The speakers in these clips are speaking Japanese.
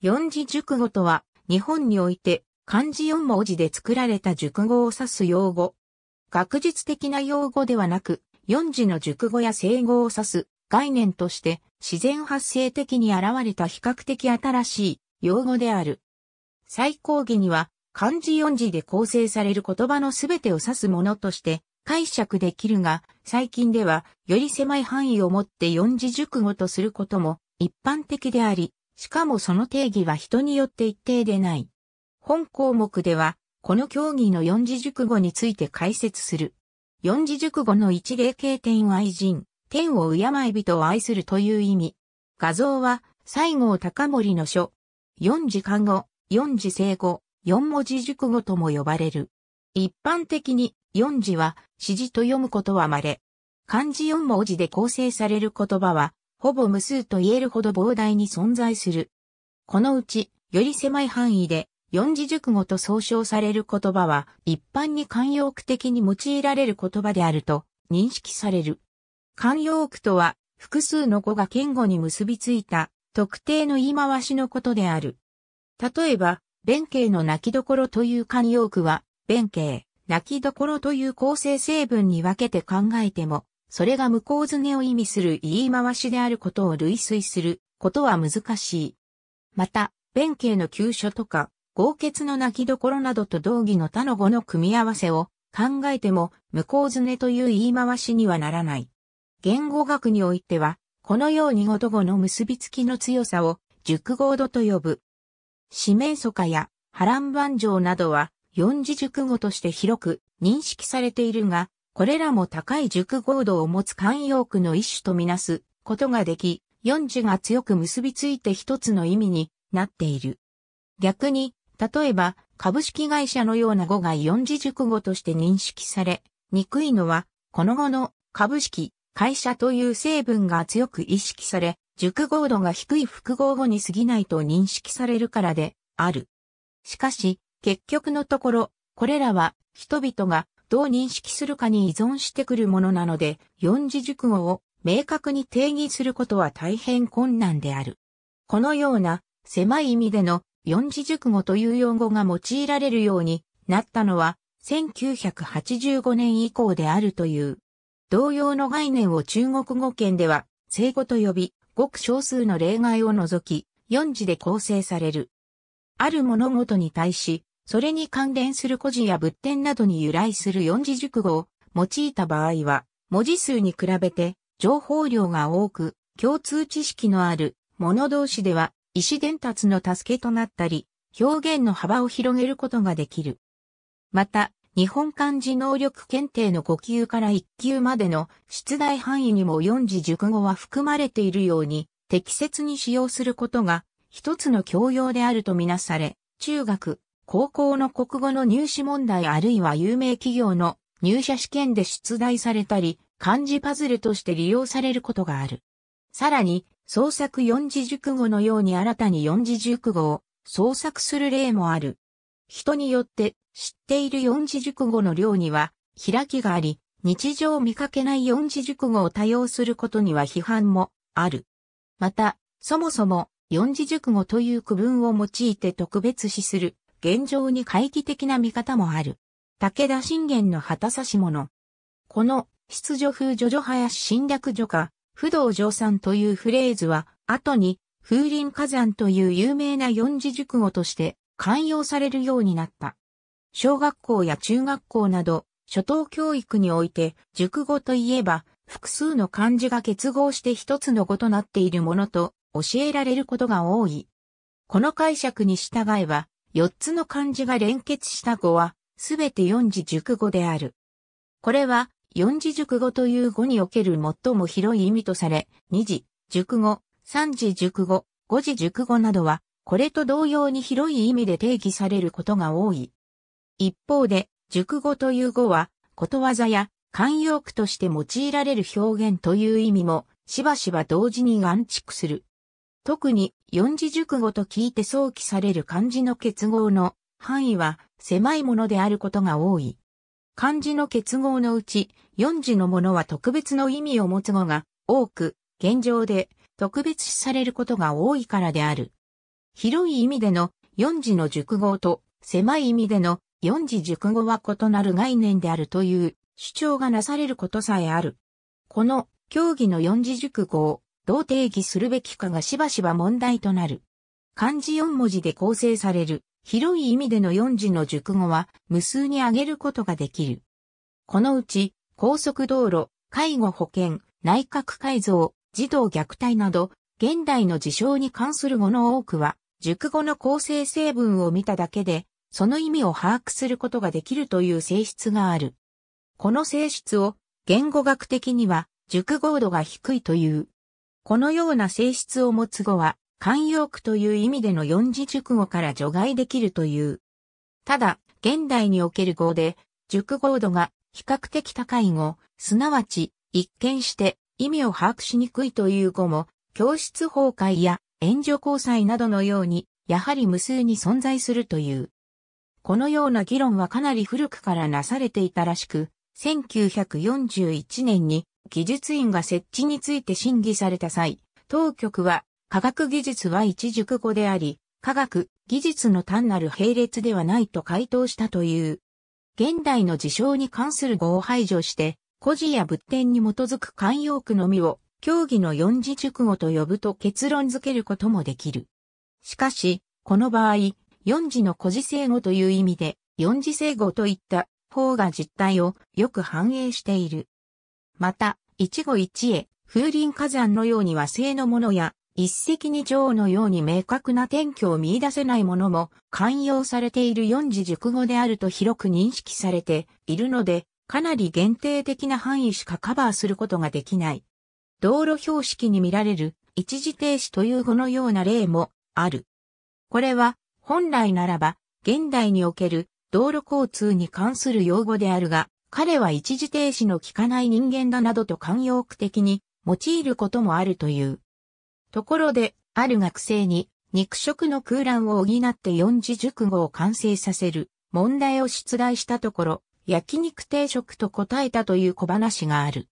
四字熟語とは、日本において漢字四文字で作られた熟語を指す用語。学術的な用語ではなく、四字の熟語や整語を指す概念として自然発生的に現れた比較的新しい用語である。最高義には漢字四字で構成される言葉のすべてを指すものとして解釈できるが、最近ではより狭い範囲をもって四字熟語とすることも一般的であり、しかもその定義は人によって一定でない。本項目では、この競技の四字熟語について解説する。四字熟語の一例形天愛人、天を敬い人を愛するという意味。画像は、西郷隆盛の書。四字漢語、四字生語、四文字熟語とも呼ばれる。一般的に、四字は、指示と読むことは稀。漢字四文字で構成される言葉は、ほぼ無数と言えるほど膨大に存在する。このうち、より狭い範囲で、四字熟語と総称される言葉は、一般に慣用句的に用いられる言葉であると認識される。慣用句とは、複数の語が言語に結びついた特定の言い回しのことである。例えば、弁慶の泣きどころという慣用句は、弁慶、泣きどころという構成成分に分けて考えても、それが向こうずねを意味する言い回しであることを類推することは難しい。また、弁慶の急所とか、豪傑の泣きどころなどと同義の他の語の組み合わせを考えても、向こうずねという言い回しにはならない。言語学においては、このように語と語の結びつきの強さを、熟語度と呼ぶ。四面楚歌や波乱万丈などは、四字熟語として広く認識されているが、これらも高い熟合度を持つ慣用句の一種とみなすことができ、四字が強く結びついて一つの意味になっている。逆に、例えば、株式会社のような語が四字熟語として認識され、にくいのは、この語の株式、会社という成分が強く意識され、熟合度が低い複合語に過ぎないと認識されるからである。しかし、結局のところ、これらは人々がどう認識するかに依存してくるものなので、四字熟語を明確に定義することは大変困難である。このような狭い意味での四字熟語という用語が用いられるようになったのは1985年以降であるという。同様の概念を中国語圏では、正語と呼び、ごく少数の例外を除き、四字で構成される。ある物事に対し、それに関連する古事や仏典などに由来する四字熟語を用いた場合は、文字数に比べて情報量が多く、共通知識のある者同士では意思伝達の助けとなったり、表現の幅を広げることができる。また、日本漢字能力検定の5級から1級までの出題範囲にも4字熟語は含まれているように、適切に使用することが一つの教養であるとみなされ、中学、高校の国語の入試問題あるいは有名企業の入社試験で出題されたり、漢字パズルとして利用されることがある。さらに、創作四字熟語のように新たに四字熟語を創作する例もある。人によって知っている四字熟語の量には開きがあり、日常見かけない四字熟語を多用することには批判もある。また、そもそも四字熟語という区分を用いて特別視する現状に懐疑的な見方もある。武田信玄の旗差し者。この、出女風女女林侵略女か、不動さんというフレーズは、後に、風林火山という有名な四字熟語として、寛容されるようになった。小学校や中学校など、初等教育において、熟語といえば、複数の漢字が結合して一つの語となっているものと、教えられることが多い。この解釈に従えば、4つの漢字が連結した語は、すべて四字熟語である。これは、四字熟語という語における最も広い意味とされ、二字、熟語、三字熟語、五字熟語などは、これと同様に広い意味で定義されることが多い。一方で、熟語という語は、ことわざや慣用句として用いられる表現という意味も、しばしば同時に安蓄する。特に、四字熟語と聞いて想起される漢字の結合の範囲は狭いものであることが多い。漢字の結合のうち、四字のものは特別の意味を持つ語が多く、現状で特別視されることが多いからである。広い意味での四字の熟語と狭い意味での四字熟語は異なる概念であるという主張がなされることさえある。この競技の四字熟語をどう定義するべきかがしばしば問題となる。漢字4文字で構成される広い意味での4字の熟語は無数に挙げることができる。このうち高速道路、介護保険、内閣改造、児童虐待など現代の事象に関する語の多くは熟語の構成成分を見ただけでその意味を把握することができるという性質がある。この性質を言語学的には熟語度が低いという。このような性質を持つ語は、慣用句という意味での四字熟語から除外できるという。ただ、現代における語で、熟語度が比較的高い語、すなわち、一見して意味を把握しにくいという語も、教室崩壊や援助交際などのように、やはり無数に存在するという。このような議論はかなり古くからなされていたらしく、1941年に技術院が設置について審議された際、当局は、科学技術は一熟語であり、科学、技術の単なる並列ではないと回答したという。現代の事象に関する語を排除して、古事や仏典に基づく慣用句のみを、競技の四字熟語と呼ぶと結論づけることもできる。しかし、この場合、四字の古事成語という意味で、四字正語といった方が実態をよく反映している。また、一期一会、風林火山のように和製のものや、一石二鳥のように明確な転居を見出せないものも、寛容されている四字熟語であると広く認識されているので、かなり限定的な範囲しかカバーすることができない。道路標識に見られる一時停止という語のような例もある。これは本来ならば現代における道路交通に関する用語であるが、彼は一時停止の効かない人間だなどと慣用句的に用いることもあるという。ところで、ある学生に肉食の空欄を補って四字熟語を完成させる問題を出題したところ、焼肉定食と答えたという小話がある。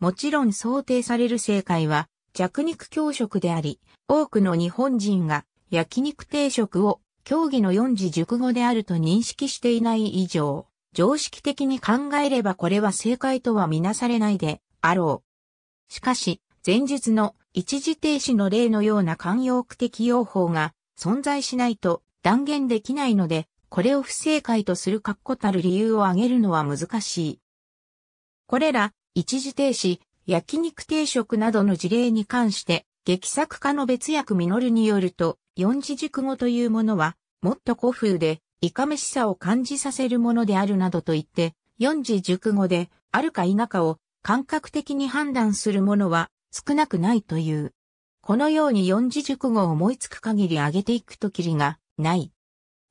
もちろん想定される正解は弱肉強食であり、多くの日本人が焼肉定食を競技の四字熟語であると認識していない以上、常識的に考えればこれは正解とはみなされないであろう。しかし、前述の一時停止の例のような慣用句的用法が存在しないと断言できないので、これを不正解とする確固たる理由を挙げるのは難しい。これら、一時停止、焼肉定食などの事例に関して、劇作家の別役実によると、四字熟語というものは、もっと古風で、いかめしさを感じさせるものであるなどと言って、四字熟語で、あるか否かを感覚的に判断するものは少なくないという。このように四字熟語を思いつく限り上げていくときりがない。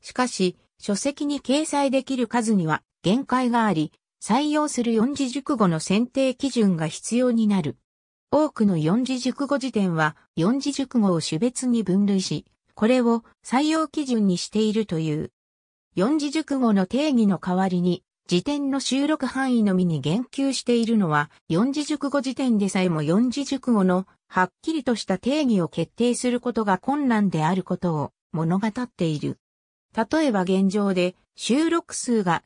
しかし、書籍に掲載できる数には限界があり、採用する四字熟語の選定基準が必要になる。多くの四字熟語辞典は四字熟語を種別に分類し、これを採用基準にしているという。四字熟語の定義の代わりに、辞典の収録範囲のみに言及しているのは、四字熟語辞典でさえも四字熟語のはっきりとした定義を決定することが困難であることを物語っている。例えば現状で収録数が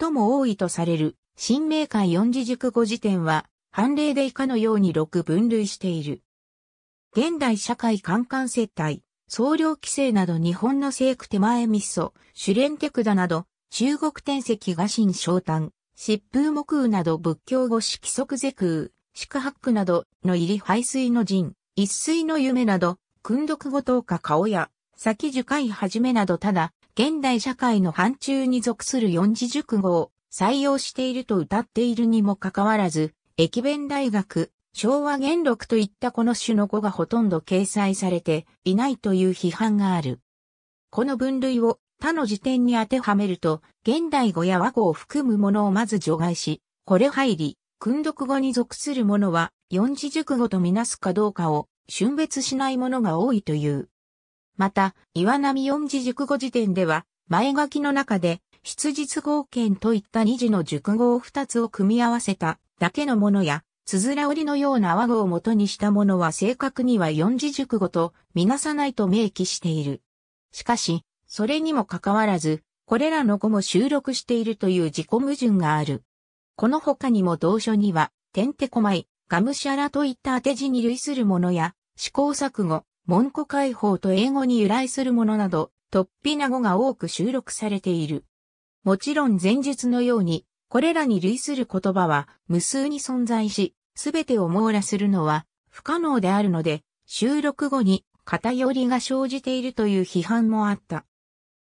最も多いとされる新明解四字熟語辞典は判例で以下のように6分類している。現代社会観観接待、総量規制など日本の生区手前密噌、主連客だなど、中国天石画神昇誕、疾風木雨など仏教語式即是空、宿泊区などの入り排水の陣、一水の夢など、訓読語等か顔や、先樹海始めなどただ、現代社会の範疇に属する四字熟語を採用していると歌っているにもかかわらず、駅弁大学、昭和元禄といったこの種の語がほとんど掲載されていないという批判がある。この分類を他の辞典に当てはめると、現代語や和語を含むものをまず除外し、これ入り、訓読語に属するものは四字熟語とみなすかどうかを春別しないものが多いという。また、岩波四字熟語辞典では、前書きの中で、出実合憲といった二字の熟語を二つを組み合わせただけのものや、つづら折りのような和語を元にしたものは正確には四字熟語とみなさないと明記している。しかし、それにもかかわらず、これらの語も収録しているという自己矛盾がある。この他にも同書には、てんてこまい、がむしゃらといった当て字に類するものや、試行錯誤、文庫解放と英語に由来するものなど、突飛な語が多く収録されている。もちろん前述のように、これらに類する言葉は無数に存在し、すべてを網羅するのは不可能であるので、収録後に偏りが生じているという批判もあった。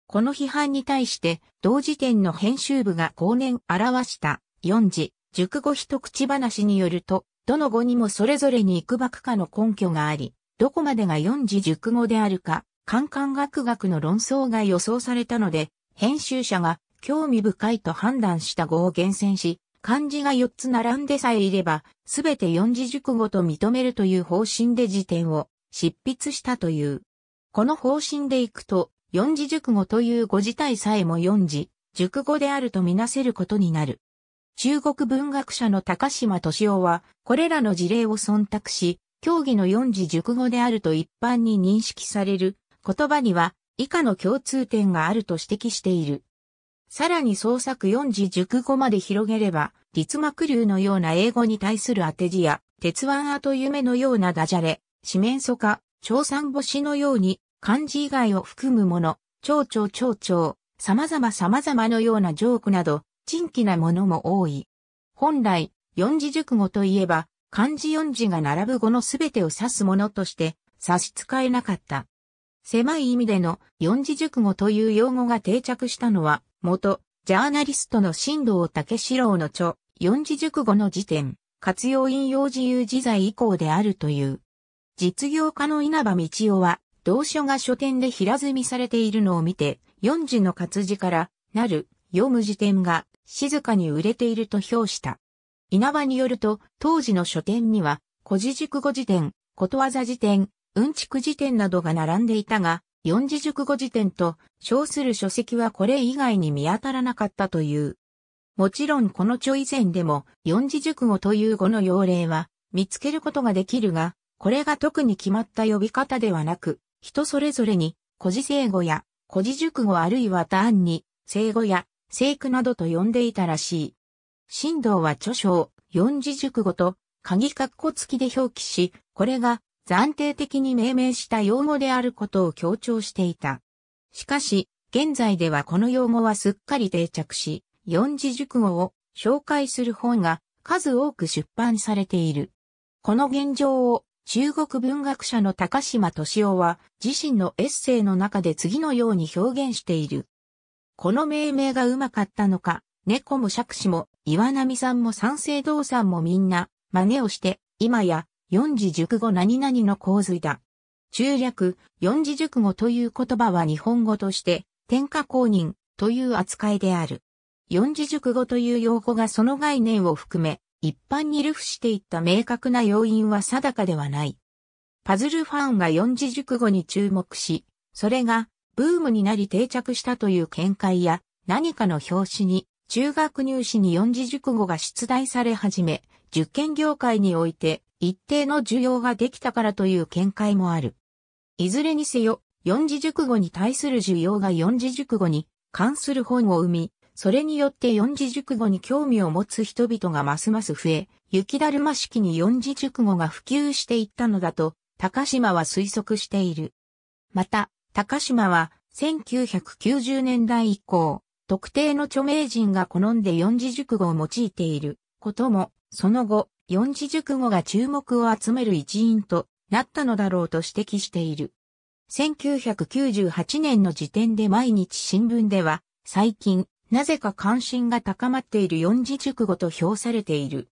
この批判に対して同時点の編集部が後年表した4字、熟語一口話によると、どの語にもそれぞれに幾ばくかの根拠があり、どこまでが4字熟語であるか、カンカン学学の論争が予想されたので、編集者が興味深いと判断した語を厳選し、漢字が4つ並んでさえいれば、すべて四字熟語と認めるという方針で辞典を執筆したという。この方針でいくと、四字熟語という語自体さえも四字、熟語であるとみなせることになる。中国文学者の高島敏夫は、これらの事例を忖度し、競技の四字熟語であると一般に認識される言葉には以下の共通点があると指摘している。さらに創作四字熟語まで広げれば、立幕流のような英語に対する当て字や、鉄腕あと夢のようなダジャレ、四面楚歌、長三星のように、漢字以外を含むもの、蝶々蝶々、様々様々のようなジョークなど、珍奇なものも多い。本来、四字熟語といえば、漢字四字が並ぶ語のすべてを指すものとして差し支えなかった。狭い意味での四字熟語という用語が定着したのは元、ジャーナリストの新藤武四郎の著、四字熟語の辞典、活用引用自由自在以降であるという。実業家の稲葉道夫は、同書が書店で平積みされているのを見て、四字の活字から、なる、読む辞典が、静かに売れていると評した。稲葉によると、当時の書店には、古事熟語辞典、ことわざ辞典、うんちく辞典などが並んでいたが、四字熟語辞典と称する書籍はこれ以外に見当たらなかったという。もちろんこの著以前でも四字熟語という語の要例は見つけることができるが、これが特に決まった呼び方ではなく、人それぞれに、古字聖語や、古字熟語あるいは単に、聖語や、聖句などと呼んでいたらしい。神道は著書を、四字熟語と、鍵括弧付きで表記し、これが、暫定的に命名した用語であることを強調していた。しかし、現在ではこの用語はすっかり定着し、四字熟語を紹介する本が数多く出版されている。この現状を中国文学者の高島敏夫は自身のエッセイの中で次のように表現している。この命名がうまかったのか、猫も釈子も岩波さんも三省堂さんもみんな真似をして、今や四字熟語何々の洪水だ。中略、四字熟語という言葉は日本語として、天下公認という扱いである。四字熟語という用語がその概念を含め、一般に流布していった明確な要因は定かではない。パズルファンが四字熟語に注目し、それがブームになり定着したという見解や、何かの表紙に、中学入試に四字熟語が出題され始め、受験業界において一定の需要ができたからという見解もある。いずれにせよ、四字熟語に対する需要が四字熟語に関する本を生み、それによって四字熟語に興味を持つ人々がますます増え、雪だるま式に四字熟語が普及していったのだと、高島は推測している。また、高島は1990年代以降、特定の著名人が好んで四字熟語を用いていることも、その後、四字熟語が注目を集める一因となったのだろうと指摘している。1998年の時点で毎日新聞では、最近、なぜか関心が高まっている四字熟語と評されている。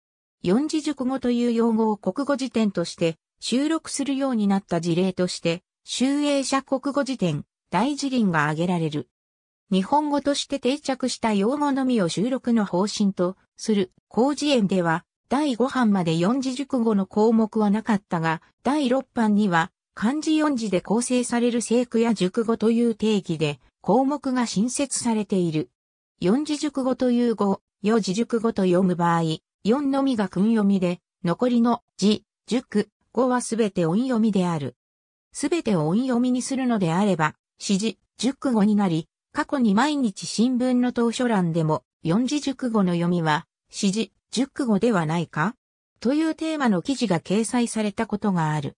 四字熟語という用語を国語辞典として収録するようになった事例として、集英社国語辞典、大辞林が挙げられる。日本語として定着した用語のみを収録の方針とする工事園では、第5版まで四字熟語の項目はなかったが、第6版には漢字四字で構成される聖句や熟語という定義で項目が新設されている。四字熟語という語、四字熟語と読む場合、四のみが訓読みで、残りの字、熟、語はすべて音読みである。すべてを音読みにするのであれば、指示、熟語になり、過去に毎日新聞の当書欄でも、四字熟語の読みは、四字、熟語ではないかというテーマの記事が掲載されたことがある。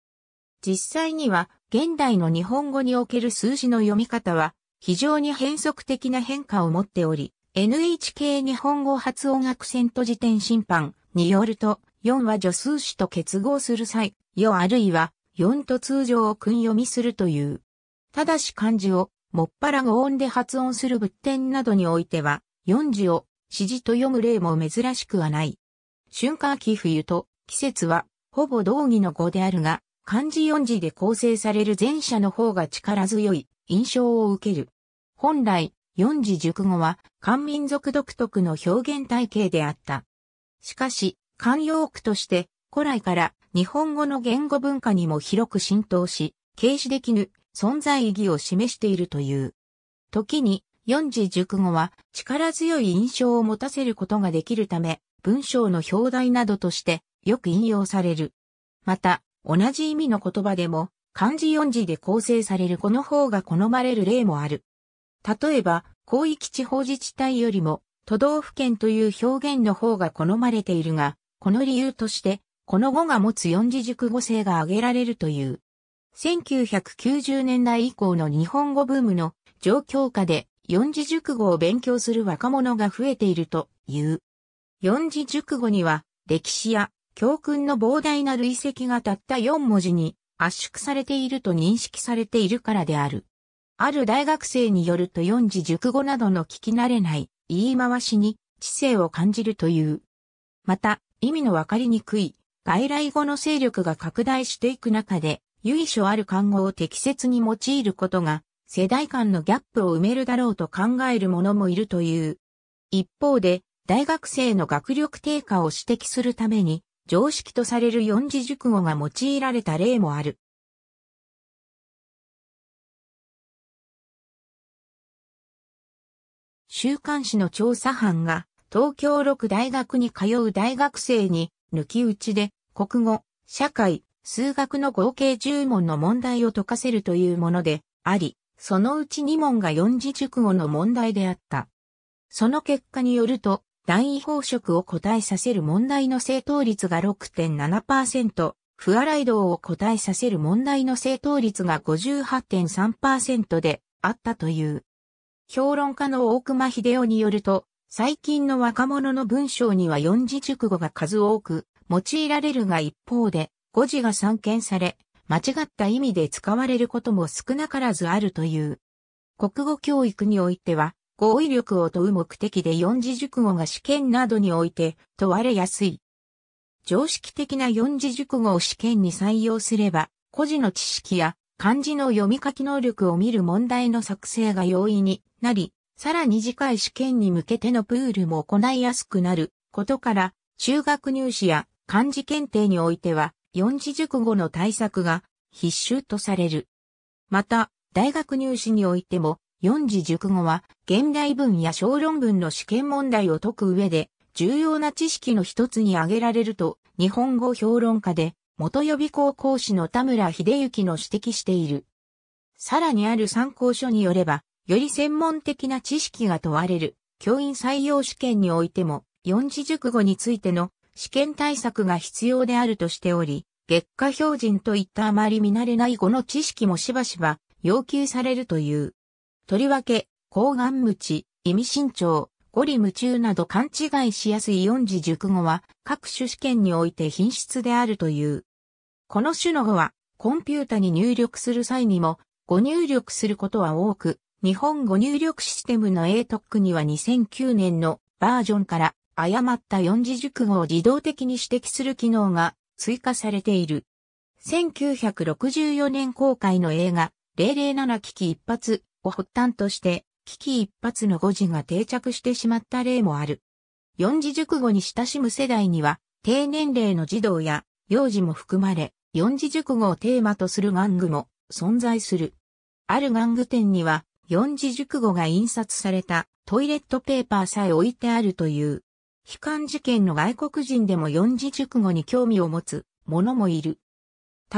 実際には現代の日本語における数字の読み方は非常に変則的な変化を持っており、NHK 日本語発音アクセント辞典審判によると、4は助数詞と結合する際、よあるいは4と通常を訓読みするという。ただし漢字をもっぱら語音で発音する仏典などにおいては、4字を指示と読む例も珍しくはない。春夏秋冬と季節はほぼ同義の語であるが、漢字四字で構成される前者の方が力強い印象を受ける。本来、四字熟語は漢民族独特の表現体系であった。しかし、漢用句として古来から日本語の言語文化にも広く浸透し、軽視できぬ存在意義を示しているという。時に四字熟語は力強い印象を持たせることができるため、文章の表題などとしてよく引用される。また、同じ意味の言葉でも漢字四字で構成されるこの方が好まれる例もある。例えば、広域地方自治体よりも都道府県という表現の方が好まれているが、この理由として、この語が持つ四字熟語性が挙げられるという。1990年代以降の日本語ブームの状況下で四字熟語を勉強する若者が増えているという。四字熟語には、歴史や教訓の膨大な累積がたった四文字に圧縮されていると認識されているからである。ある大学生によると四字熟語などの聞き慣れない言い回しに知性を感じるという。また、意味のわかりにくい外来語の勢力が拡大していく中で、由緒ある漢語を適切に用いることが世代間のギャップを埋めるだろうと考える者もいるという。一方で、大学生の学力低下を指摘するために、常識とされる四字熟語が用いられた例もある。週刊誌の調査班が東京六大学に通う大学生に抜き打ちで国語、社会、数学の合計10問の問題を解かせるというものであり、そのうち2問が四字熟語の問題であった。その結果によると、段位法飾を答えさせる問題の正答率が6.7%、不アい道を答えさせる問題の正答率が58.3%であったという。評論家の大熊秀夫によると、最近の若者の文章には四字熟語が数多く用いられるが一方で、語字が散見され、間違った意味で使われることも少なからずあるという。国語教育においては、語彙力を問う目的で四字熟語が試験などにおいて問われやすい。常識的な四字熟語を試験に採用すれば、個人の知識や漢字の読み書き能力を見る問題の作成が容易になり、さらに次回試験に向けてのプールも行いやすくなることから、中学入試や漢字検定においては、四字熟語の対策が必修とされる。また、大学入試においても、四字熟語は現代文や小論文の試験問題を解く上で重要な知識の一つに挙げられると日本語評論家で元予備校講師の田村秀幸の指摘している。さらにある参考書によれば、より専門的な知識が問われる教員採用試験においても四字熟語についての試験対策が必要であるとしており、月下標準といったあまり見慣れない語の知識もしばしば要求されるという。とりわけ、高眼無知、意味慎重、語理夢中など勘違いしやすい四字熟語は各種試験において品質であるという。この種の語はコンピュータに入力する際にも語入力することは多く、日本語入力システムの ATOC には2009年のバージョンから誤った四字熟語を自動的に指摘する機能が追加されている。1964年公開の映画、007危機一発を発端として、危機一発の誤字が定着してしまった例もある。四字熟語に親しむ世代には、低年齢の児童や幼児も含まれ、四字熟語をテーマとする玩具も存在する。ある玩具店には、四字熟語が印刷されたトイレットペーパーさえ置いてあるという。悲観事件の外国人でも四字熟語に興味を持つ者もいる。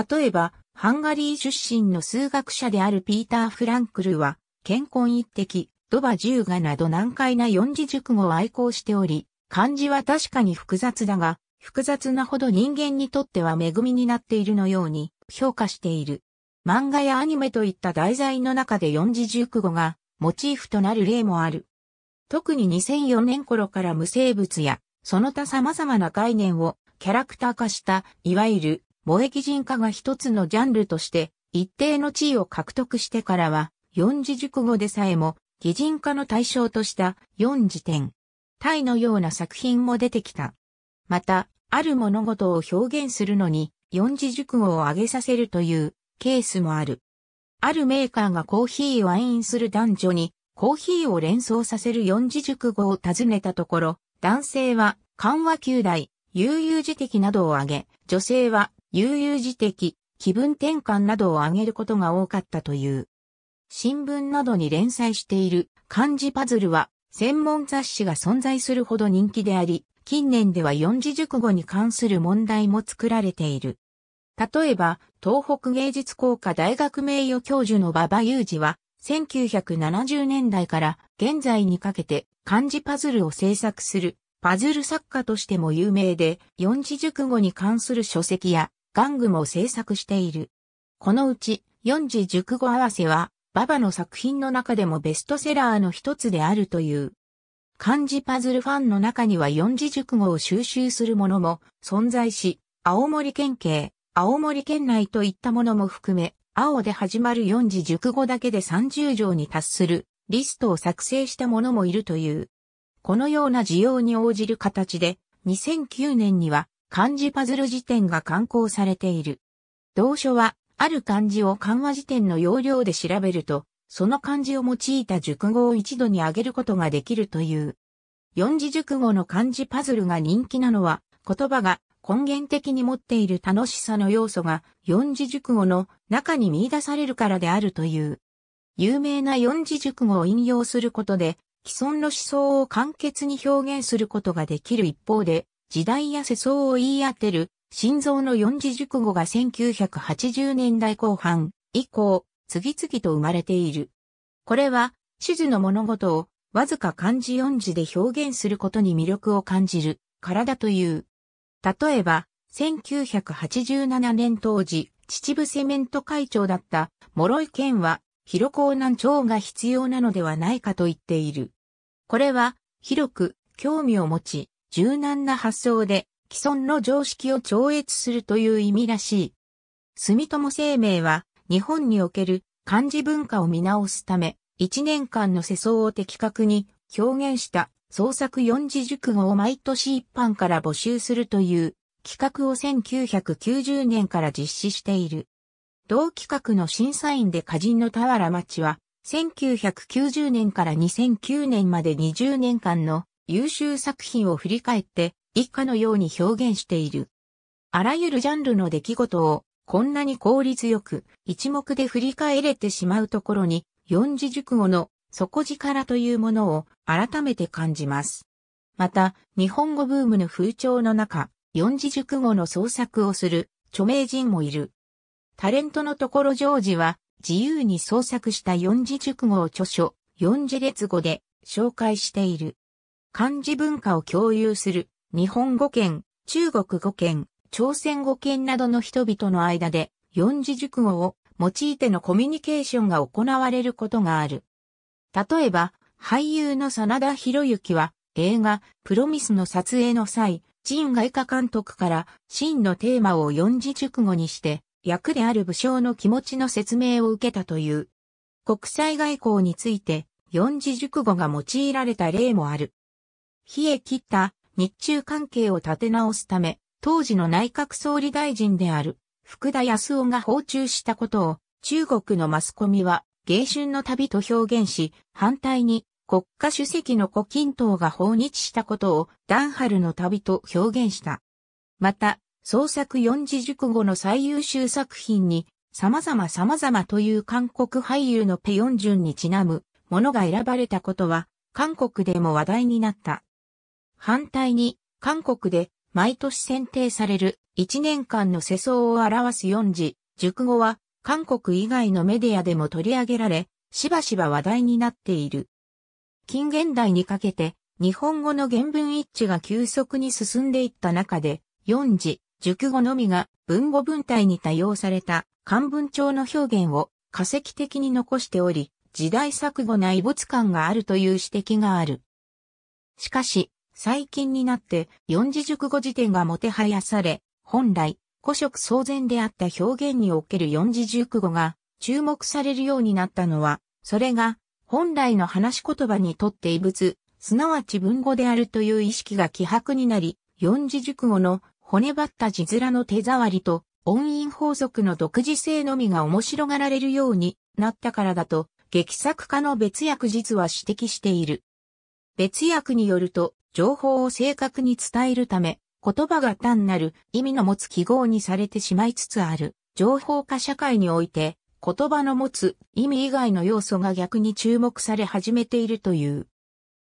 例えば、ハンガリー出身の数学者であるピーター・フランクルは、健康一滴、ドバ十画など難解な四字熟語を愛好しており、漢字は確かに複雑だが、複雑なほど人間にとっては恵みになっているのように評価している。漫画やアニメといった題材の中で四字熟語がモチーフとなる例もある。特に2004年頃から無生物や、その他様々な概念をキャラクター化した、いわゆる萌え擬人化が一つのジャンルとして、一定の地位を獲得してからは、四字熟語でさえも、擬人化の対象とした四字点。イのような作品も出てきた。また、ある物事を表現するのに、四字熟語を上げさせるというケースもある。あるメーカーがコーヒーを愛飲する男女にコーヒーを連想させる四字熟語を尋ねたところ、男性は緩和球大、悠々自適などを挙げ、女性は悠々自適、気分転換などを挙げることが多かったという。新聞などに連載している漢字パズルは専門雑誌が存在するほど人気であり、近年では四字熟語に関する問題も作られている。例えば、東北芸術工科大学名誉教授の馬場雄二は、1970年代から現在にかけて漢字パズルを制作するパズル作家としても有名で、四字熟語に関する書籍や玩具も制作している。このうち四字熟語合わせは、馬場の作品の中でもベストセラーの一つであるという。漢字パズルファンの中には四字熟語を収集するものも存在し、青森県警、青森県内といったものも含め、青で始まる四字熟語だけで30条に達するリストを作成した者もいるという。このような需要に応じる形で、2009年には漢字パズル辞典が刊行されている。同書は、ある漢字を漢和辞典の要領で調べると、その漢字を用いた熟語を一度に上げることができるという。四字熟語の漢字パズルが人気なのは、言葉が根源的に持っている楽しさの要素が四字熟語の中に見出されるからであるという。有名な四字熟語を引用することで、既存の思想を簡潔に表現することができる一方で、時代や世相を言い当てる、心臓の四字熟語が1980年代後半以降、次々と生まれている。これは、地図の物事をわずか漢字四字で表現することに魅力を感じる、からだという。例えば、1987年当時、秩父セメント会長だった諸井健は、広港南町が必要なのではないかと言っている。これは、広く、興味を持ち、柔軟な発想で、既存の常識を超越するという意味らしい。住友生命は、日本における漢字文化を見直すため、1年間の世相を的確に表現した創作四字熟語を毎年一般から募集するという企画を1990年から実施している。同企画の審査員で歌人の俵町は、1990年から2009年まで20年間の優秀作品を振り返って以下のように表現している。あらゆるジャンルの出来事をこんなに効率よく一目で振り返れてしまうところに四字熟語の底力というものを改めて感じます。また、日本語ブームの風潮の中、四字熟語の創作をする著名人もいる。タレントのところジョージは、自由に創作した四字熟語を著書、四字列語で紹介している。漢字文化を共有する日本語圏、中国語圏、朝鮮語圏などの人々の間で四字熟語を用いてのコミュニケーションが行われることがある。例えば、俳優の真田広之は、映画、プロミスの撮影の際、陳外科監督から、シーンのテーマを四字熟語にして、役である武将の気持ちの説明を受けたという。国際外交について、四字熟語が用いられた例もある。冷え切った日中関係を立て直すため、当時の内閣総理大臣である福田康夫が訪中したことを中国のマスコミは芸春の旅と表現し、反対に国家主席の古今東が訪日したことを断春の旅と表現した。また、創作四字熟語の最優秀作品に、様々様々という韓国俳優のペヨンジュンにちなむものが選ばれたことは、韓国でも話題になった。反対に、韓国で毎年選定される1年間の世相を表す四字、熟語は韓国以外のメディアでも取り上げられ、しばしば話題になっている。近現代にかけて、日本語の原文一致が急速に進んでいった中で、四字、熟語のみが文語文体に多用された漢文帳の表現を化石的に残しており、時代錯誤な異物感があるという指摘がある。しかし、最近になって四字熟語辞典がもてはやされ、本来、古色騒然であった表現における四字熟語が注目されるようになったのは、それが本来の話し言葉にとって異物、すなわち文語であるという意識が希薄になり、四字熟語の骨ばった字面の手触りと音韻法則の独自性のみが面白がられるようになったからだと、劇作家の別訳実は指摘している。別訳によると、情報を正確に伝えるため、言葉が単なる意味の持つ記号にされてしまいつつある、情報化社会において、言葉の持つ意味以外の要素が逆に注目され始めているという。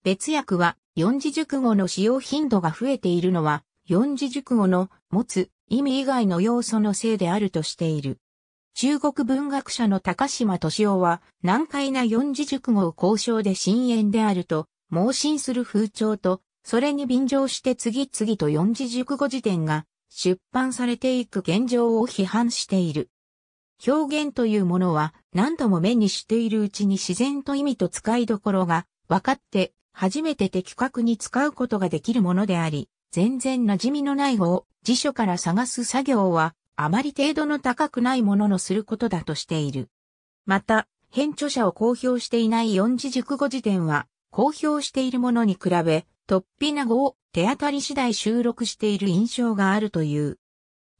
別訳は、四字熟語の使用頻度が増えているのは、四字熟語の持つ意味以外の要素のせいであるとしている。中国文学者の高島敏夫は、難解な四字熟語を交渉で深淵であると、盲信する風潮と、それに便乗して次々と四字熟語辞典が出版されていく現状を批判している。表現というものは何度も目にしているうちに自然と意味と使いどころが分かって初めて的確に使うことができるものであり、全然馴染みのない語を辞書から探す作業はあまり程度の高くないもののすることだとしている。また、編著者を公表していない四字熟語辞典は公表しているものに比べ突飛な語を手当たり次第収録している印象があるという。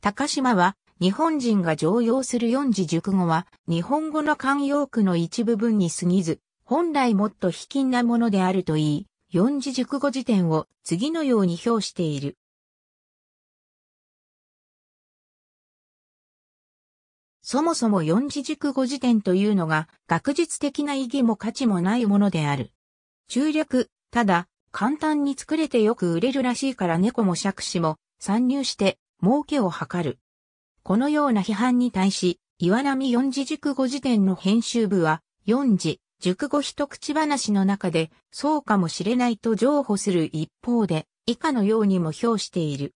高島は、日本人が常用する四字熟語は、日本語の慣用句の一部分に過ぎず、本来もっと卑近なものであるといい、四字熟語辞典を次のように表している。そもそも四字熟語辞典というのが学術的な意義も価値もないものである。中略、ただ、簡単に作れてよく売れるらしいから猫も尺子も参入して儲けを図る。このような批判に対し、岩波四字熟語辞典の編集部は、四字、熟語一口話の中で、そうかもしれないと譲歩する一方で、以下のようにも評している。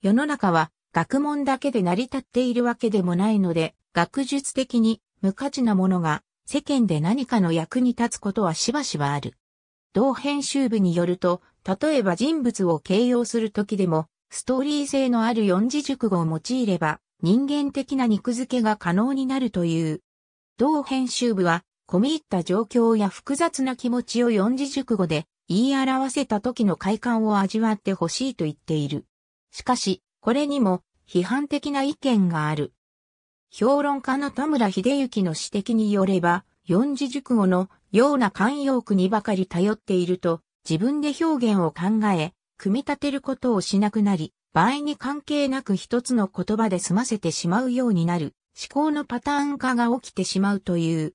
世の中は、学問だけで成り立っているわけでもないので、学術的に無価値なものが世間で何かの役に立つことはしばしばある。同編集部によると、例えば人物を形容するときでも、ストーリー性のある四字熟語を用いれば、人間的な肉付けが可能になるという。同編集部は、込み入った状況や複雑な気持ちを四字熟語で言い表せた時の快感を味わってほしいと言っている。しかし、これにも批判的な意見がある。評論家の田村秀幸の指摘によれば、四字熟語のような慣用句にばかり頼っていると、自分で表現を考え、組み立てることをしなくなり、場合に関係なく一つの言葉で済ませてしまうようになる、思考のパターン化が起きてしまうという。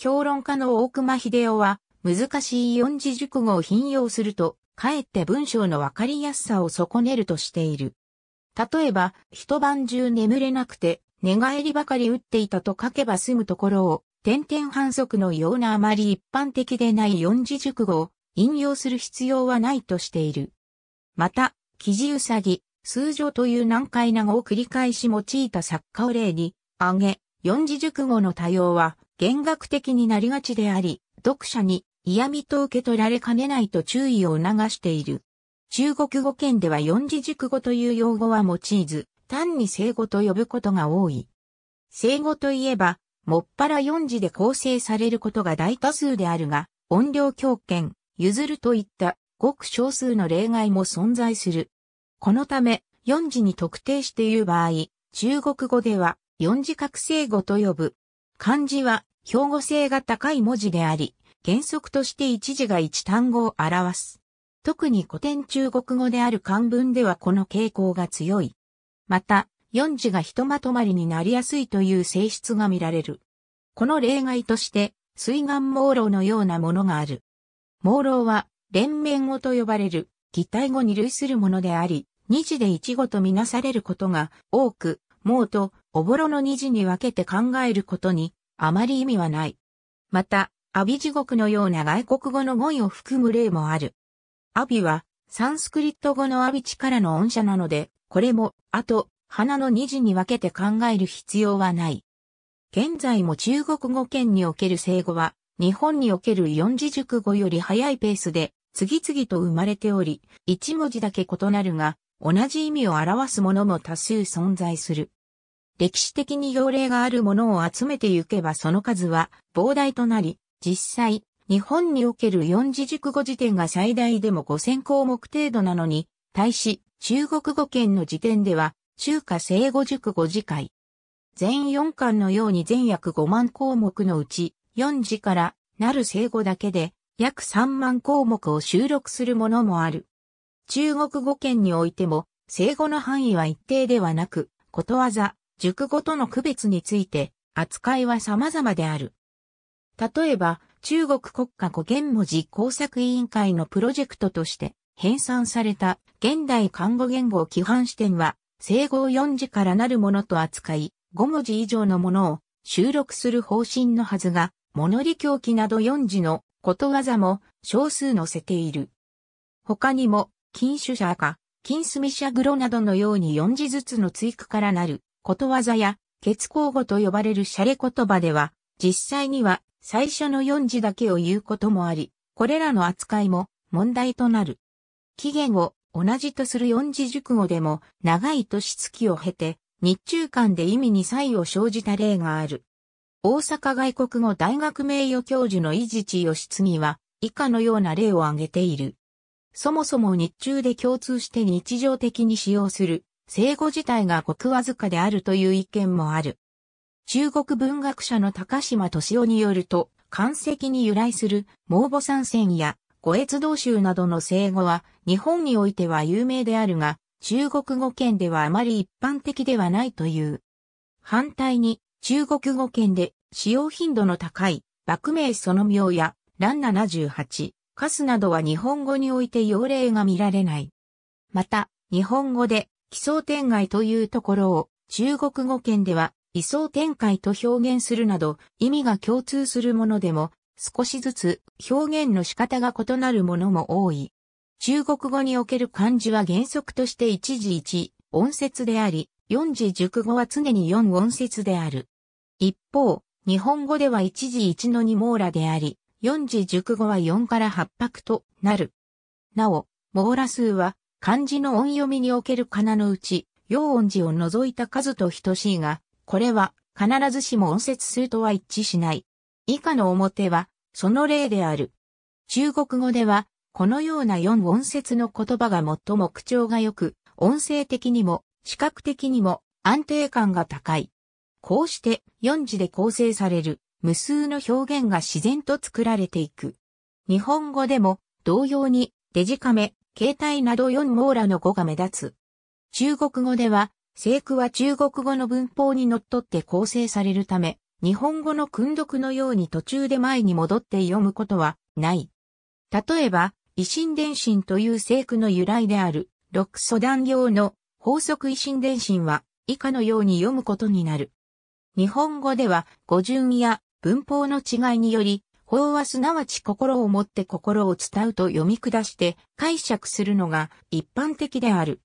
評論家の大熊秀夫は、難しい四字熟語を引用すると、かえって文章のわかりやすさを損ねるとしている。例えば、一晩中眠れなくて、寝返りばかり打っていたと書けば済むところを、点々反則のようなあまり一般的でない四字熟語を引用する必要はないとしている。また、記事うさぎ、数女という難解な語を繰り返し用いた作家を例に挙げ、四字熟語の多用は言学的になりがちであり、読者に嫌味と受け取られかねないと注意を促している。中国語圏では四字熟語という用語は用いず、単に正語と呼ぶことが多い。正語といえば、もっぱら四字で構成されることが大多数であるが、音量強権、譲るといったごく少数の例外も存在する。このため、四字に特定して言う場合、中国語では四字覚醒語と呼ぶ。漢字は標語性が高い文字であり、原則として一字が一単語を表す。特に古典中国語である漢文ではこの傾向が強い。また、4字がひとまとまりになりやすいという性質が見られる。この例外として、水岩朦朧のようなものがある。朦朧は、連綿語と呼ばれる、擬態語に類するものであり、二字で一語とみなされることが多く、盲とおぼろの二字に分けて考えることに、あまり意味はない。また、阿ビ地獄のような外国語の語彙を含む例もある。阿ビは、サンスクリット語のアビ地からの音者なので、これも、あと、花の二次に分けて考える必要はない。現在も中国語圏における生語は、日本における四字熟語より早いペースで、次々と生まれており、一文字だけ異なるが、同じ意味を表すものも多数存在する。歴史的に行例があるものを集めてゆけばその数は膨大となり、実際、日本における四字熟語辞典が最大でも5000項目程度なのに、対し、中国語圏の辞典では中華生語塾語次会。全4巻のように全約5万項目のうち、4字からなる生語だけで、約3万項目を収録するものもある。中国語圏においても、生語の範囲は一定ではなく、ことわざ、熟語との区別について、扱いは様々である。例えば、中国国家語源文字工作委員会のプロジェクトとして、編纂された現代看護言語規範視点は、整合4字からなるものと扱い、5文字以上のものを収録する方針のはずが、物理狂気など4字のことわざも少数載せている。他にも、禁酒者か、金隅ミシャグロなどのように4字ずつの追句からなることわざや、結交語と呼ばれるシャレ言葉では、実際には最初の4字だけを言うこともあり、これらの扱いも問題となる。起源を同じとする四字熟語でも長い年月を経て日中間で意味に差異を生じた例がある。大阪外国語大学名誉教授の伊地知義次は以下のような例を挙げている。そもそも日中で共通して日常的に使用する生語自体がごくわずかであるという意見もある。中国文学者の高島敏夫によると、漢石に由来する毛母三線や五越道州などの生語は日本においては有名であるが、中国語圏ではあまり一般的ではないという。反対に、中国語圏で使用頻度の高い、幕名その名や、蘭78、カスなどは日本語において用例が見られない。また、日本語で、奇想天外というところを、中国語圏では、異想展開と表現するなど、意味が共通するものでも、少しずつ表現の仕方が異なるものも多い。中国語における漢字は原則として一字一音節であり、四字熟語は常に四音節である。一方、日本語では一字一の二網羅であり、四字熟語は四から八拍となる。なお、網羅数は漢字の音読みにおける仮名のうち、四音字を除いた数と等しいが、これは必ずしも音節数とは一致しない。以下の表は、その例である。中国語では、このような四音節の言葉が最も口調が良く、音声的にも、視覚的にも、安定感が高い。こうして四字で構成される無数の表現が自然と作られていく。日本語でも同様にデジカメ、携帯など四網羅の語が目立つ。中国語では、聖句は中国語の文法に則っって構成されるため、日本語の訓読のように途中で前に戻って読むことはない。例えば、維新伝心という聖句の由来である、六素断行の法則維新伝心は以下のように読むことになる。日本語では語順や文法の違いにより、法はすなわち心をもって心を伝うと読み下して解釈するのが一般的である。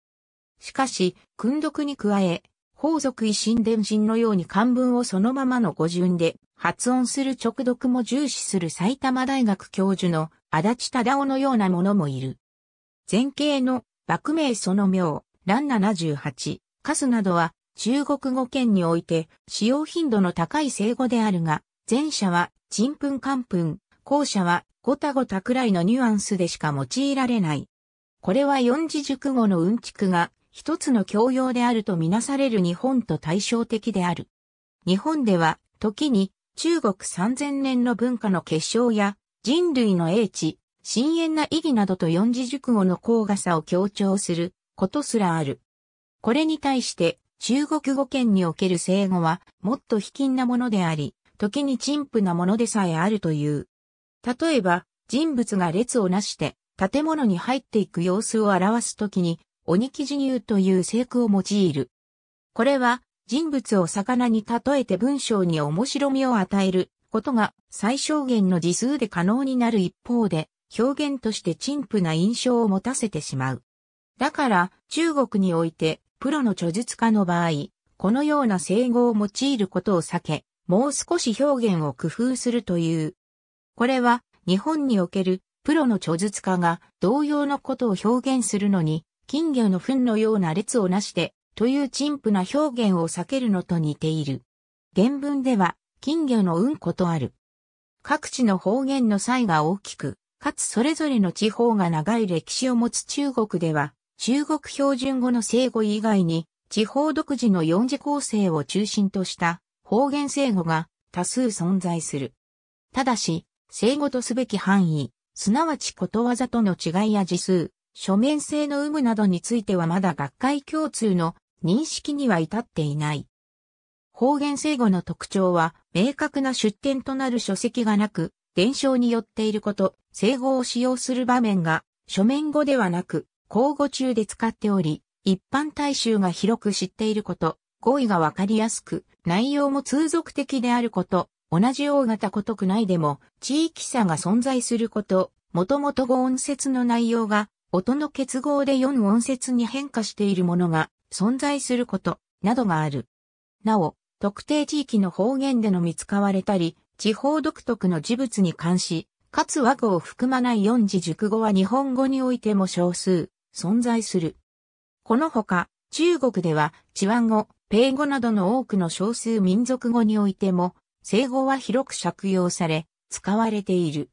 しかし、訓読に加え、法族維新伝人のように漢文をそのままの語順で発音する直読も重視する埼玉大学教授の足立忠夫のようなものもいる。前景の幕名その名、七78、カスなどは中国語圏において使用頻度の高い生語であるが、前者は人文漢文、後者はごたごたくらいのニュアンスでしか用いられない。これは四字熟語のうんちくが一つの教養であるとみなされる日本と対照的である。日本では、時に中国三千年の文化の結晶や人類の英知、深淵な意義などと四字熟語の高画さを強調することすらある。これに対して中国語圏における生語はもっと卑近なものであり、時に陳腐なものでさえあるという。例えば、人物が列をなして建物に入っていく様子を表すときに鬼木事入という聖句を用いる。これは人物を魚に例えて文章に面白みを与えることが最小限の字数で可能になる一方で表現として陳腐な印象を持たせてしまう。だから中国においてプロの著述家の場合、このような整合を用いることを避け、もう少し表現を工夫するという。これは日本におけるプロの著述家が同様のことを表現するのに金魚の糞のような列をなして、という陳腐な表現を避けるのと似ている。原文では、金魚のうんことある。各地の方言の差異が大きく、かつそれぞれの地方が長い歴史を持つ中国では、中国標準語の正語以外に、地方独自の四字構成を中心とした方言正語が多数存在する。ただし、正語とすべき範囲、すなわちことわざとの違いや字数、書面性の有無などについてはまだ学会共通の認識には至っていない。方言正語の特徴は、明確な出典となる書籍がなく、伝承によっていること、正語を使用する場面が、書面語ではなく、口語中で使っており、一般大衆が広く知っていること、語彙がわかりやすく、内容も通俗的であること、同じ大型ことくないでも、地域差が存在すること、もともと語音説の内容が音の結合で4音節に変化しているものが存在すること、などがある。なお、特定地域の方言での見つかわれたり、地方独特の事物に関し、かつ和語を含まない四字熟語は日本語においても少数、存在する。このほか、中国では、チワン語、ペイ語などの多くの少数民族語においても、正語は広く借用され、使われている。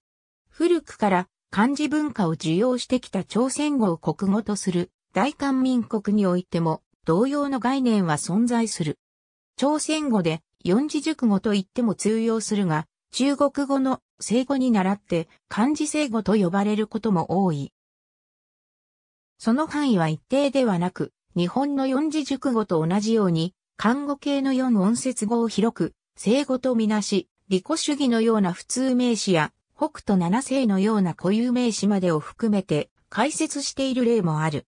古くから漢字文化を受容してきた朝鮮語を国語とする大韓民国においても同様の概念は存在する。朝鮮語で四字熟語と言っても通用するが、中国語の正語に倣って漢字正語と呼ばれることも多い。その範囲は一定ではなく、日本の四字熟語と同じように、漢語系の四音節語を広く、正語とみなし、利己主義のような普通名詞や北斗七星のような固有名詞までを含めて解説している例もある。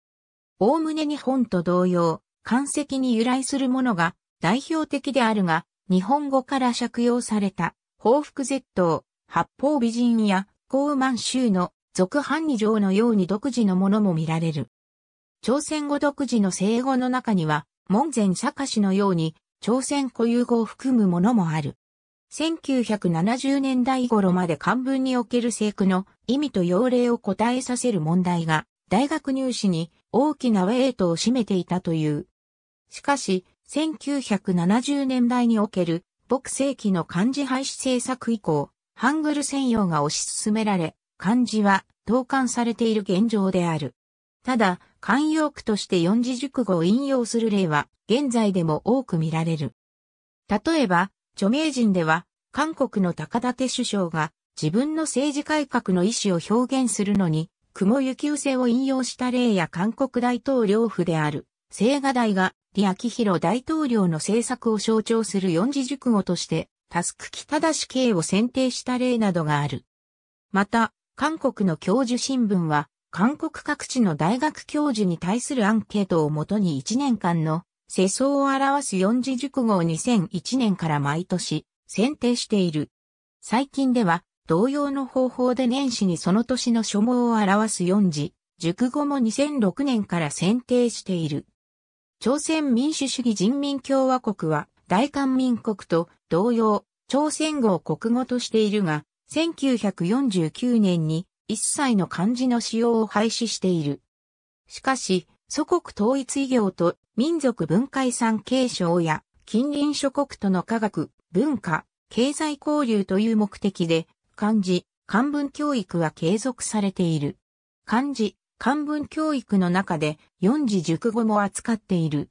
おおむね日本と同様、漢石に由来するものが代表的であるが、日本語から借用された、報復絶倒、八方美人や、高満州の俗藩二条のように独自のものも見られる。朝鮮語独自の生語の中には、門前坂氏のように、朝鮮固有語を含むものもある。1970年代頃まで漢文における制句の意味と要例を答えさせる問題が大学入試に大きなウェイトを占めていたという。しかし、1970年代における牧世紀の漢字廃止政策以降、ハングル専用が推し進められ、漢字は投函されている現状である。ただ、漢用句として四字熟語を引用する例は現在でも多く見られる。例えば、著名人では、韓国の高立首相が自分の政治改革の意思を表現するのに、行き幸せを引用した例や韓国大統領府である、青瓦台が李明弘大統領の政策を象徴する四字熟語として、タスクキ正し系を選定した例などがある。また、韓国の教授新聞は、韓国各地の大学教授に対するアンケートをもとに1年間の世相を表す四字熟語を2001年から毎年選定している。最近では同様の方法で年始にその年の書望を表す四字、熟語も2006年から選定している。朝鮮民主主義人民共和国は大韓民国と同様、朝鮮語を国語としているが、1949年に一切の漢字の使用を廃止している。しかし、祖国統一異業と民族文化遺産継承や近隣諸国との科学、文化、経済交流という目的で、漢字、漢文教育は継続されている。漢字、漢文教育の中で四字熟語も扱っている。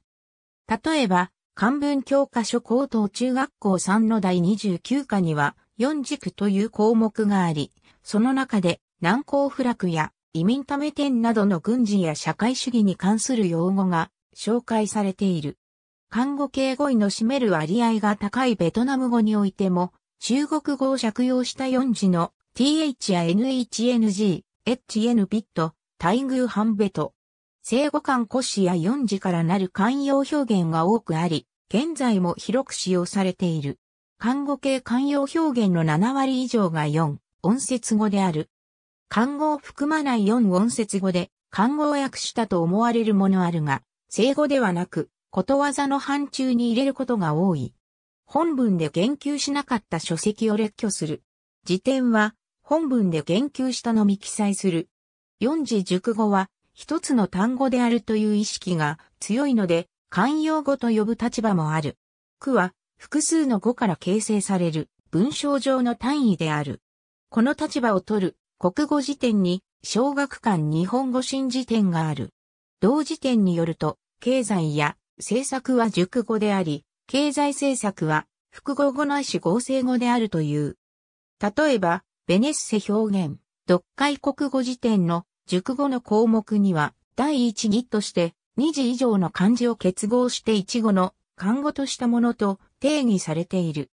例えば、漢文教科書高等中学校3の第29課には、四軸という項目があり、その中で、難航不落や移民ため店などの軍事や社会主義に関する用語が紹介されている。看護系語彙の占める割合が高いベトナム語においても、中国語を借用した4字の th や nhng、hn ビット、待遇半ベト。生後間古詞や4字からなる慣用表現が多くあり、現在も広く使用されている。看護系慣用表現の7割以上が4、音節語である。漢語を含まない四音節語で、漢語を訳したと思われるものあるが、正語ではなく、ことわざの範疇に入れることが多い。本文で言及しなかった書籍を列挙する。辞典は、本文で言及したのみ記載する。四字熟語は、一つの単語であるという意識が強いので、慣用語と呼ぶ立場もある。句は、複数の語から形成される文章上の単位である。この立場を取る国語辞典に小学館日本語新辞典がある。同辞典によると、経済や政策は熟語であり、経済政策は複合語ないし合成語であるという。例えば、ベネッセ表現、読解国語辞典の熟語の項目には、第一義として、2字以上の漢字を結合して1語の漢語としたものと定義されている。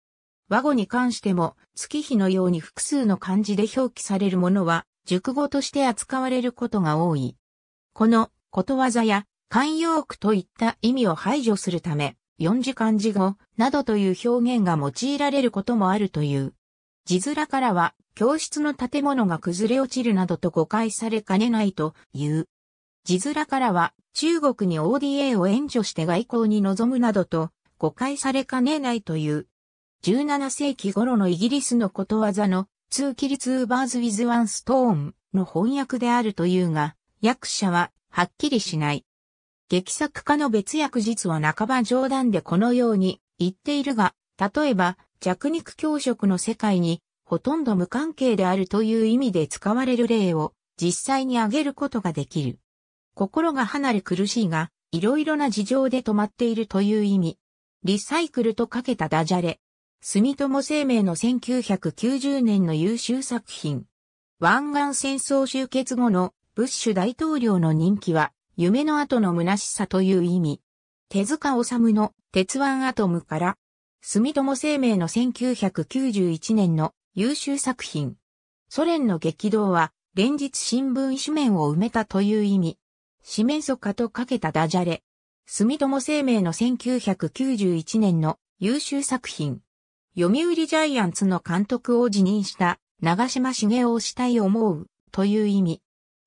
和語に関しても、月日のように複数の漢字で表記されるものは、熟語として扱われることが多い。この、ことわざや、慣用句といった意味を排除するため、四字漢字語などという表現が用いられることもあるという。字面からは、教室の建物が崩れ落ちるなどと誤解されかねないという。字面からは、中国に ODA を援助して外交に臨むなどと誤解されかねないという17世紀頃のイギリスのことわざの、ツーキリツーバーズ・ウィズ・ワン・ストーンの翻訳であるというが、役者ははっきりしない。劇作家の別役実は半ば冗談でこのように言っているが、例えば弱肉強食の世界にほとんど無関係であるという意味で使われる例を実際に挙げることができる。心が離れ苦しいが、いろいろな事情で止まっているという意味。リサイクルとかけたダジャレ。住友生命の1990年の優秀作品。湾岸戦争終結後のブッシュ大統領の人気は、夢の後の虚しさという意味。手塚治虫の鉄腕アトムから、住友生命の1991年の優秀作品。ソ連の激動は、連日新聞紙面を埋めたという意味。四面楚歌とかけたダジャレ。住友生命の1991年の優秀作品。読売ジャイアンツの監督を辞任した長島茂雄をしたい思うという意味。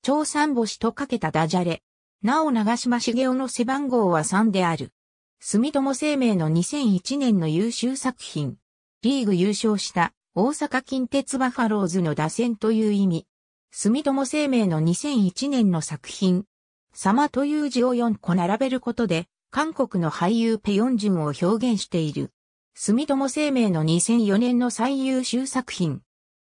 長三星とかけたダジャレ。なお長島茂雄の背番号は3である。住友生命の2001年の優秀作品。リーグ優勝した大阪近鉄バファローズの打線という意味。住友生命の2001年の作品。様という字を4個並べることで、韓国の俳優ペヨンジュンを表現している。住友生命の2004年の最優秀作品。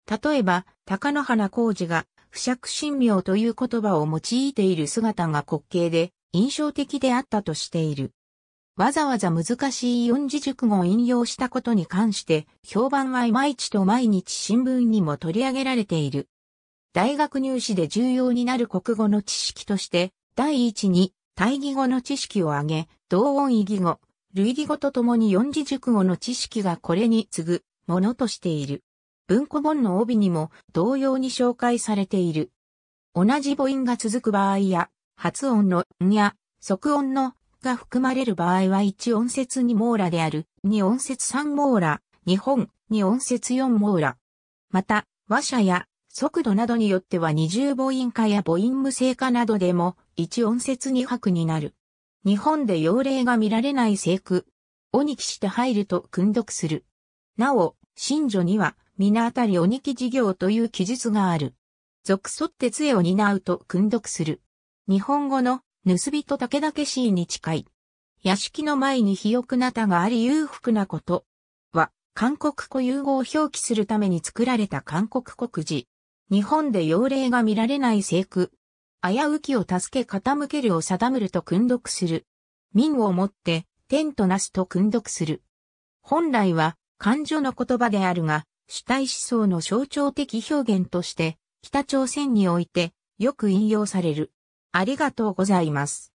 例えば、高野花浩二が、不釈神妙という言葉を用いている姿が滑稽で、印象的であったとしている。わざわざ難しい四字熟語を引用したことに関して、評判はいまいちと毎日新聞にも取り上げられている。大学入試で重要になる国語の知識として、第一に、対義語の知識を挙げ、同音異義語、類義語とともに四字熟語の知識がこれに次ぐものとしている。文庫本の帯にも同様に紹介されている。同じ母音が続く場合や、発音のんや、即音のが含まれる場合は1音節2網羅である、2音節3網羅、2本、2音節4網羅。また、話者や速度などによっては二重母音化や母音無声化などでも1音節2拍になる。日本で妖霊が見られない聖句。おにきして入ると訓読する。なお、新女には、皆あたりおにき事業という記述がある。俗祖って杖を担うと訓読する。日本語の、盗人武々しいに近い。屋敷の前に肥沃なたがあり裕福なこと。は、韓国固融語を表記するために作られた韓国国字。日本で妖霊が見られない聖句。危うきを助け傾けるを定むると訓読する。民をもって、天となすと訓読する。本来は、感情の言葉であるが、主体思想の象徴的表現として、北朝鮮において、よく引用される。ありがとうございます。